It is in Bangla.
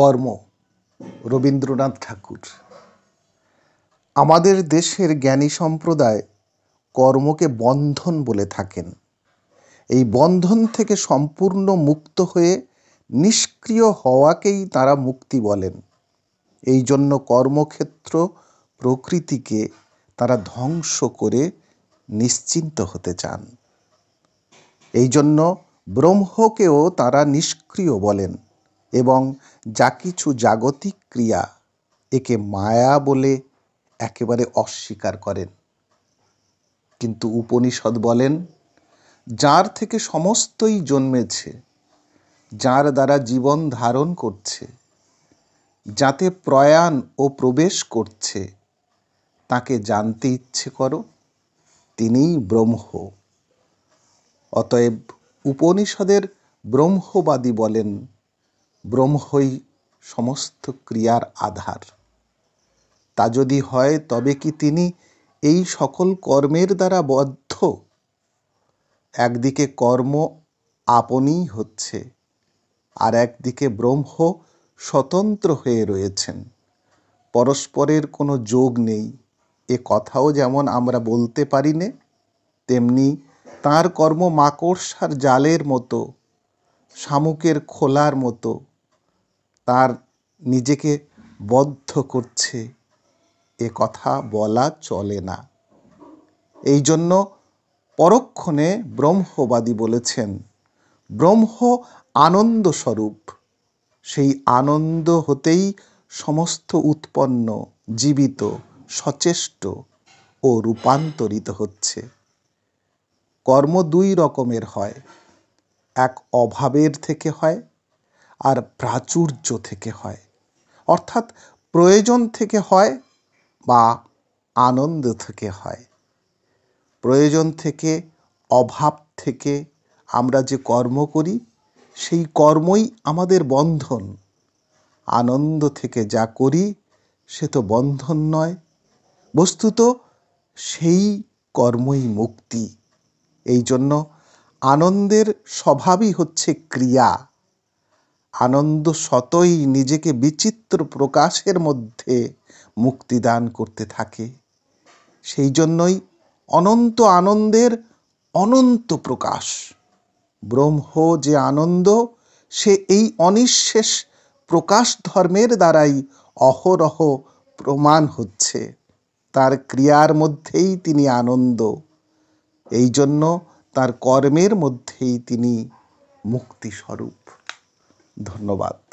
কর্ম রবীন্দ্রনাথ ঠাকুর আমাদের দেশের জ্ঞানী সম্প্রদায় কর্মকে বন্ধন বলে থাকেন এই বন্ধন থেকে সম্পূর্ণ মুক্ত হয়ে নিষ্ক্রিয় হওয়াকেই তারা মুক্তি বলেন এই জন্য কর্মক্ষেত্র প্রকৃতিকে তারা ধ্বংস করে নিশ্চিন্ত হতে চান এই জন্য ব্রহ্মকেও তারা নিষ্ক্রিয় বলেন এবং যা কিছু জাগতিক ক্রিয়া একে মায়া বলে একেবারে অস্বীকার করেন কিন্তু উপনিষদ বলেন যার থেকে সমস্তই জন্মেছে যার দ্বারা জীবন ধারণ করছে যাতে প্রয়াণ ও প্রবেশ করছে তাকে জানতে ইচ্ছে করো তিনিই ব্রহ্ম অতএব উপনিষদের ব্রহ্মবাদী বলেন ব্রহ্মই সমস্ত ক্রিয়ার আধার তা যদি হয় তবে কি তিনি এই সকল কর্মের দ্বারা বদ্ধ একদিকে কর্ম আপনই হচ্ছে আর একদিকে ব্রহ্ম স্বতন্ত্র হয়ে রয়েছেন পরস্পরের কোনো যোগ নেই এ কথাও যেমন আমরা বলতে পারি নে তেমনি তার কর্ম মাকড়সার জালের মতো শামুকের খোলার মতো তার নিজেকে বদ্ধ করছে এ কথা বলা চলে না এই জন্য পরক্ষণে ব্রহ্মবাদী বলেছেন ব্রহ্ম আনন্দ স্বরূপ সেই আনন্দ হতেই সমস্ত উৎপন্ন জীবিত সচেষ্ট ও রূপান্তরিত হচ্ছে কর্ম দুই রকমের হয় এক অভাবের থেকে হয় আর প্রাচুর্য থেকে হয় অর্থাৎ প্রয়োজন থেকে হয় বা আনন্দ থেকে হয় প্রয়োজন থেকে অভাব থেকে আমরা যে কর্ম করি সেই কর্মই আমাদের বন্ধন আনন্দ থেকে যা করি সে তো বন্ধন নয় বস্তুত সেই কর্মই মুক্তি এই জন্য আনন্দের স্বভাবই হচ্ছে ক্রিয়া আনন্দ স্বতই নিজেকে বিচিত্র প্রকাশের মধ্যে মুক্তিদান করতে থাকে সেই জন্যই অনন্ত আনন্দের অনন্ত প্রকাশ ব্রহ্ম যে আনন্দ সে এই অনিঃশেষ প্রকাশ ধর্মের দ্বারাই অহরহ প্রমাণ হচ্ছে তার ক্রিয়ার মধ্যেই তিনি আনন্দ এই জন্য তার কর্মের মধ্যেই তিনি মুক্তিস্বরূপ ধন্যবাদ